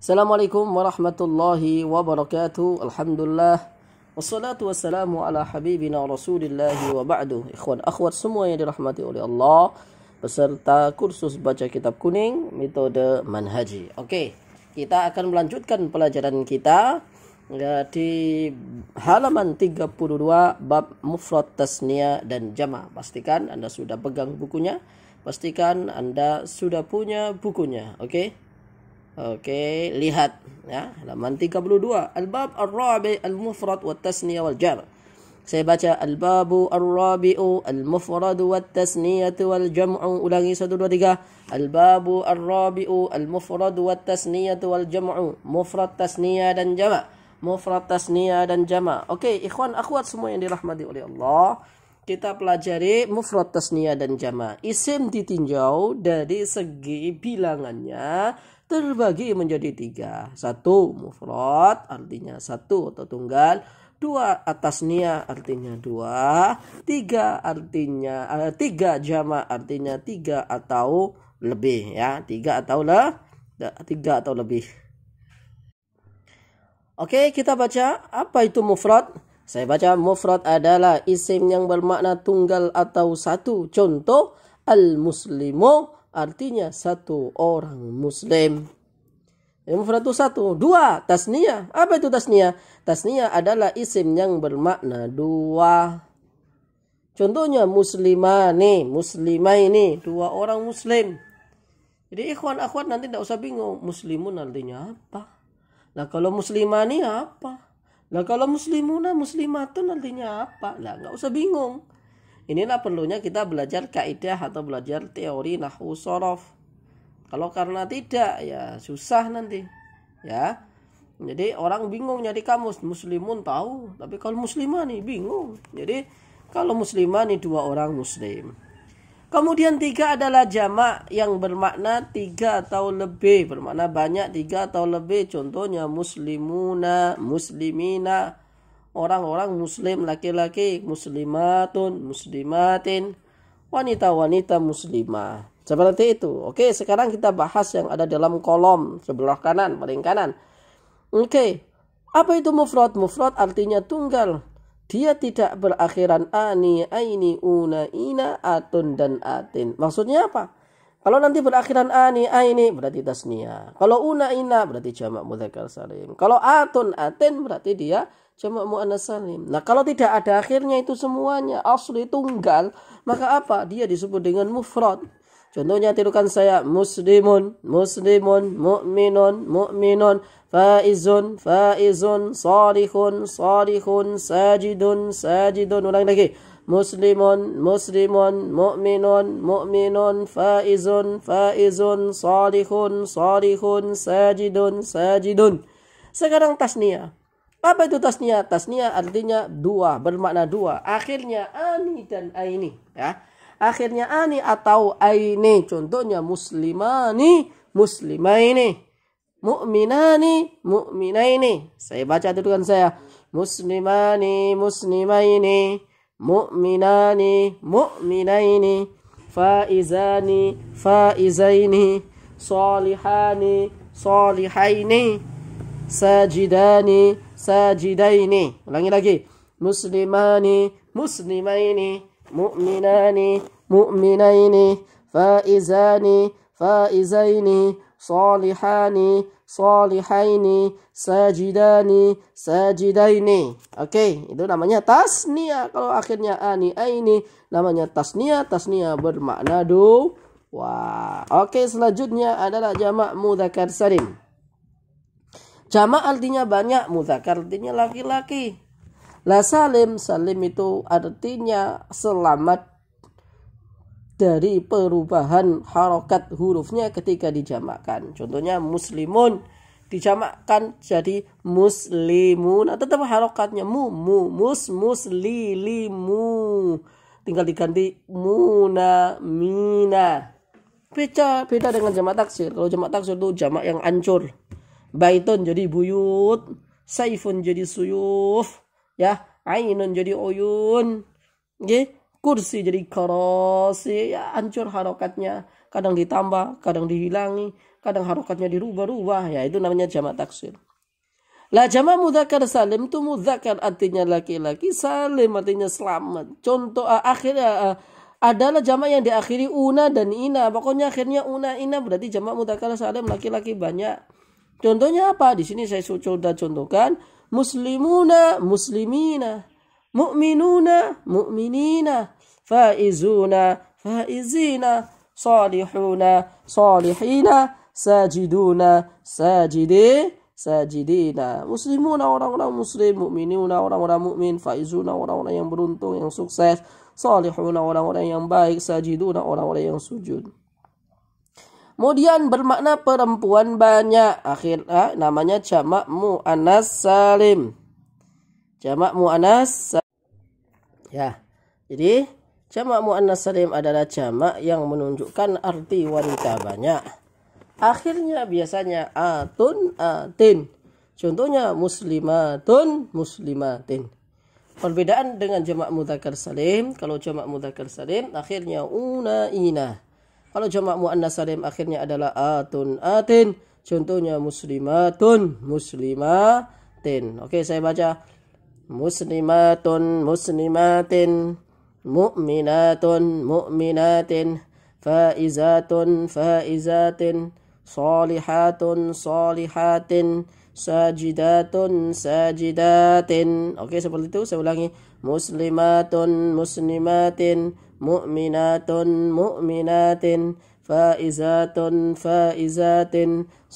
Assalamualaikum warahmatullahi wabarakatuh. Alhamdulillah. Wassalatu wassalamu ala habibina rasulillahi wa ba'du. Ikhwan akhwat semua yang dirahmati oleh Allah. beserta kursus baca kitab kuning metode manhaji. Oke, kita akan melanjutkan pelajaran kita ya, di halaman 32 bab mufrad tasnia dan jama. Pastikan Anda sudah pegang bukunya. Pastikan Anda sudah punya bukunya. Oke. Okey, lihat ya, halaman 32. Al-bab ar-rabi al-mufrad wa tasniyah wal jam'. Saya baca al-babu ar-rabi'u al-mufrad wa tasniyah wal jam'u ulangi 1 2 3. Al-babu ar-rabi'u al-mufrad wa tasniyah wal jam'u. Mufrad tasniyah dan jam'. Mufrad tasniyah dan jam'. Okey, ikhwan akhwat semua yang dirahmati oleh Allah, kita pelajari mufrad tasniyah dan jama. Isim ditinjau dari segi bilangannya terbagi menjadi tiga. Satu mufrad artinya satu atau tunggal. Dua atas nia artinya dua. Tiga artinya uh, tiga jama artinya tiga atau lebih ya. Tiga atau le, tiga atau lebih. Oke kita baca apa itu mufrad. Saya baca mufrad adalah isim yang bermakna tunggal atau satu. Contoh al-muslimu artinya satu orang muslim yang satu dua tasnia apa itu tasnia tasnia adalah isim yang bermakna dua contohnya muslimani ini dua orang muslim jadi ikhwan akhwat nanti tidak usah bingung muslimun artinya apa nah kalau muslimani apa Nah kalau muslimuna muslimatun artinya apa? Nah nggak usah bingung. Inilah perlunya kita belajar kaidah atau belajar teori nahwu sorof. Kalau karena tidak ya susah nanti. Ya. Jadi orang bingung nyari kamus muslimun tahu, tapi kalau muslimah nih bingung. Jadi kalau muslimah nih dua orang muslim. Kemudian tiga adalah jamak yang bermakna tiga atau lebih, bermakna banyak tiga atau lebih. Contohnya muslimuna, muslimina, orang-orang muslim laki-laki muslimatun muslimatin wanita-wanita muslimah seperti itu oke sekarang kita bahas yang ada dalam kolom sebelah kanan paling kanan oke apa itu mufrad mufrad artinya tunggal dia tidak berakhiran ani aini una ina atun dan atin maksudnya apa kalau nanti berakhiran ani aini berarti tasnia. Kalau una ina berarti jamak mudzakkar salim. Kalau atun atin berarti dia jamak muannas salim. Nah, kalau tidak ada akhirnya itu semuanya asli tunggal, maka apa? Dia disebut dengan mufrad. Contohnya tirukan saya muslimun, muslimun, mu'minun, mu'minun, faizun, faizun, salihun, salihun, sajidun, sajidun. Ulang lagi muslimun muslimun mu'minun mu'minun faizun faizun salihun salihun sajidun sajidun sekarang tasnia apa itu tasnia tasnia artinya dua bermakna dua akhirnya ani dan aini ya akhirnya ani atau aini contohnya muslimani muslimaini mu'minani mu'minaini saya baca kan saya muslimani muslimaini مؤمنان مؤمنين فائزان فائزين صالحان صالحين ساجدان ساجدين ulangi lagi muslimani muslimaini mu'minani mu'minaini faizani faizaini solihani solihaini sajidani sajidaini oke okay, itu namanya tasnia kalau akhirnya ani aini namanya tasnia tasnia bermakna du wah oke okay, selanjutnya adalah jamak mudzakkar salim jamak artinya banyak mudzakkar artinya laki-laki la salim salim itu artinya selamat dari perubahan harokat hurufnya ketika dijamakkan. Contohnya muslimun dijamakkan jadi muslimun. Nah, tetap harokatnya mu, mu, mus, muslimu. Tinggal diganti muna, mina. Beda, beda dengan jamak taksir. Kalau jamak taksir itu jamak yang ancur. Baitun jadi buyut. Saifun jadi suyuf. Ya, ainun jadi oyun. Okay? kursi jadi karosi ya hancur harokatnya kadang ditambah kadang dihilangi kadang harokatnya dirubah-rubah ya itu namanya jamak taksir lah jamak mudakar salim itu mudakar artinya laki-laki salim artinya selamat contoh uh, ah, akhirnya uh, ah, adalah jamak yang diakhiri una dan ina pokoknya akhirnya una ina berarti jamak mudakar salim laki-laki banyak contohnya apa di sini saya sudah contohkan muslimuna muslimina mu'minuna mu'minina faizuna faizina salihuna salihina sajiduna sajidi sajidina muslimuna orang-orang muslim muminuna orang-orang mukmin faizuna orang-orang yang beruntung yang sukses salihuna orang-orang yang baik sajiduna orang-orang yang sujud Kemudian bermakna perempuan banyak. Akhirnya ah, namanya jamak mu'anas salim. Jamak mu'anas Ya. Jadi jamak muannas salim adalah jamak yang menunjukkan arti wanita banyak. Akhirnya biasanya atun atin. Contohnya muslimatun muslimatin. Perbedaan dengan jamak mudzakkar salim, kalau jamak mudzakkar salim akhirnya una ina. Kalau jamak muannas salim akhirnya adalah atun atin. Contohnya muslimatun muslimatin. Oke, saya baca muslimatun muslimatin mu'minatun mu'minatin faizatun faizatin Solihatun Solihatin, sajidatun sajidatin oke okay, seperti itu saya ulangi muslimatun muslimatin mu'minatun mu'minatin فائزات فائزات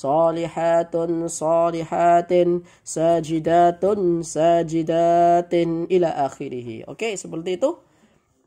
صالحات صالحات ساجدات ساجدات ila akhirih oke okay, seperti itu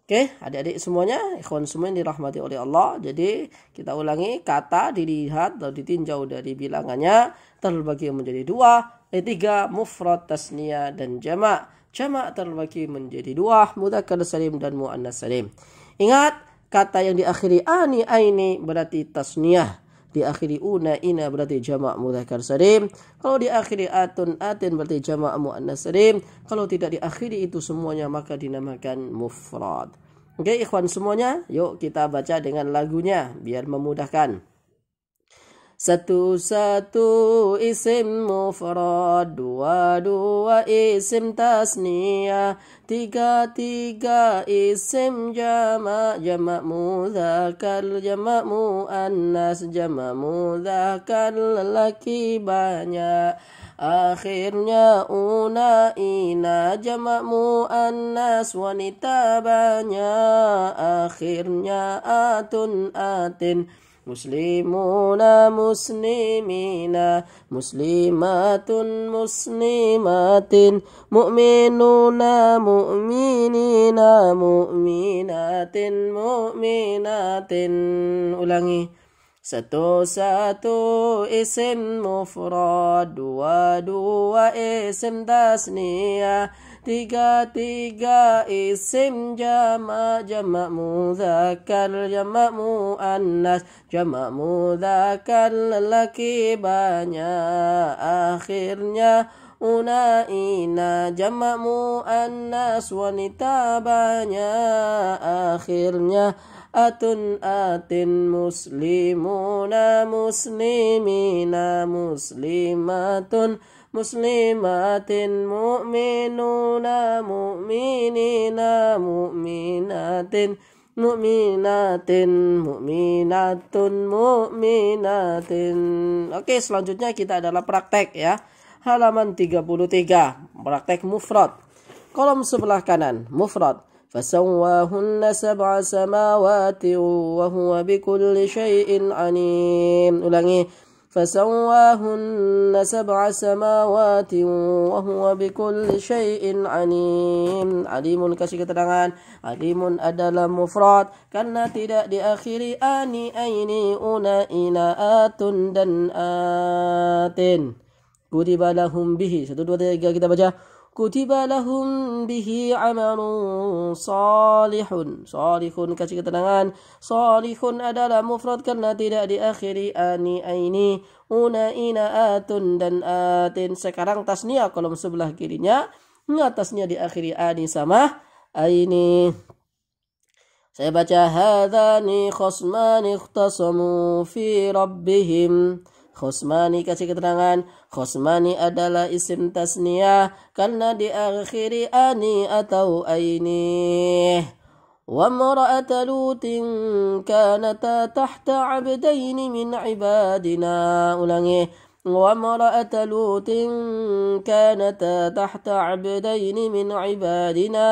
Oke, okay, adik-adik semuanya, ikhwan semua yang dirahmati oleh Allah. Jadi, kita ulangi, kata dilihat atau ditinjau dari bilangannya, terbagi menjadi dua, eh, tiga, mufrad, tasnia, dan jamak. Jamak terbagi menjadi dua, mudakar salim dan mu'annas salim. Ingat, kata yang diakhiri ani aini berarti tasniyah diakhiri una ina berarti jamak mudzakkar salim kalau diakhiri atun atin berarti jamak muannats salim kalau tidak diakhiri itu semuanya maka dinamakan mufrad oke okay, ikhwan semuanya yuk kita baca dengan lagunya biar memudahkan satu satu isim mufrad dua dua isim tasnia, tiga tiga isim jama, muzakar jama mu anas jama muzakar laki banyak akhirnya una ina jama mu anas wanita banyak akhirnya atun atin muslimuna muslimina muslimatun muslimatin mu'minuna mu'minina mu'minatin mu'minatin ulangi satu satu isim mufrad dua dua isim tasniyah Tiga-tiga isim jama jama mudzakkar anas muannas muda mudzakkar lelaki banyak akhirnya una ina jamak muannas wanita banyak akhirnya atun atin muslimuna muslimina muslimatun muslimatin mu'minuna mu'minina mu'minatin mu'minatin mu'minatun mu'minatin oke selanjutnya kita adalah praktek ya halaman 33 praktek mufrad kolom sebelah kanan mufrad فسواهن سبع سماوات وهو بكل syai'in anim. ulangi فسواهن سبع سماوات وهو بكل شيء عليم alimun kasih keterangan alimun adalah mufrad karena tidak diakhiri ani aini una ina atun dan atin kutiba lahum bihi satu dua tiga kita baca كتب لهم به عمل صالح صالح kasih ketenangan صالح adalah mufrad karena tidak diakhiri ani aini una ina atun dan atin sekarang tasnia kolom sebelah kirinya ngatasnya diakhiri ani sama aini saya baca hadani khosman ikhtasamu fi rabbihim Khosmani kasih keterangan. Khosmani adalah isim tasniyah karena diakhiri ani atau aini. وامرأة لوط كانتا تحت عبدين من عبادنا ulangi وامرأة لوط كانتا تحت عبدين من عبادنا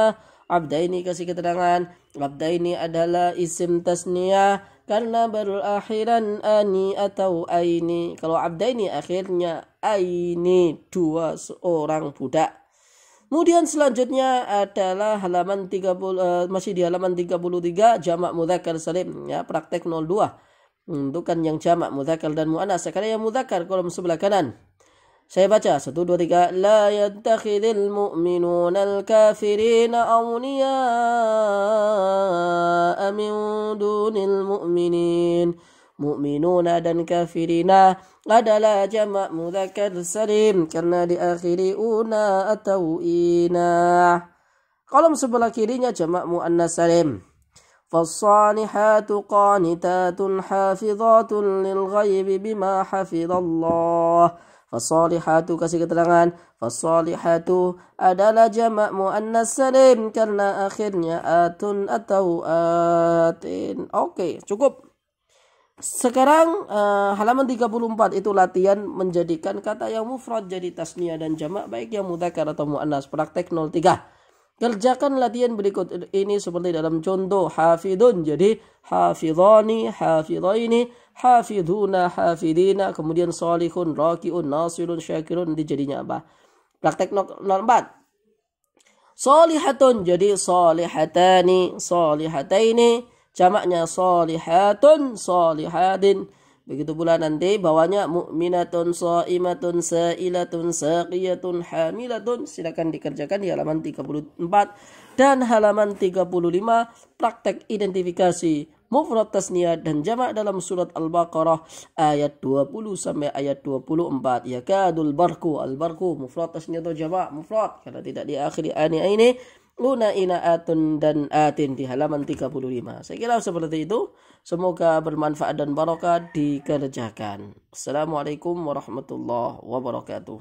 عبدين kasih keterangan عبدين adalah isim tasniyah karena berakhiran ani atau aini kalau abda ini akhirnya aini dua seorang budak Kemudian selanjutnya adalah halaman 30 uh, eh, masih di halaman 33 jamak mudzakkar salim ya praktek 02 untuk kan yang jamak mudzakkar dan muannas. Sekarang yang mudzakkar kolom sebelah kanan. شيء بچا سدود وديكا لا يتخذ المؤمنون الكافرين أولياء من دون المؤمنين مؤمنون dan kafirina adalah jamak mudzakkar salim karena di akhiri una atau ina kolom sebelah kirinya جمع muannas salim فالصالحات قانتات حافظات للغيب بما حفظ الله Fasolihatu kasih keterangan. Fasolihatu adalah jamak muannas salim karena akhirnya atun atau atin. Oke, okay, cukup. Sekarang uh, halaman 34 itu latihan menjadikan kata yang mufrad jadi tasnia dan jamak baik yang mudakar atau muannas. Praktek 03. Kerjakan latihan berikut ini seperti dalam contoh hafidun. Jadi hafidhani, hafidhaini, hafidhuna, hafidina, kemudian salihun, rakiun, nasirun, syakirun. Dijadinya apa? Praktek nomor 4. Solihatun jadi solihatani, salihataini. jamaknya solihatun, solihadin Begitu pula nanti bawahnya mukminatun sha'imatun sa'ilatun saqiyatun hamilatun. Silakan dikerjakan di halaman 34 dan halaman 35 praktek identifikasi mufrad tasniyah dan jamak dalam surat Al-Baqarah ayat 20 sampai ayat 24. Yakadul barku al-barku mufrad tasniyah atau jamak mufrad karena tidak diakhiri ani ini luna ina atun dan atin di halaman 35. Saya kira seperti itu. Semoga bermanfaat dan barokah dikerjakan. Assalamualaikum warahmatullahi wabarakatuh.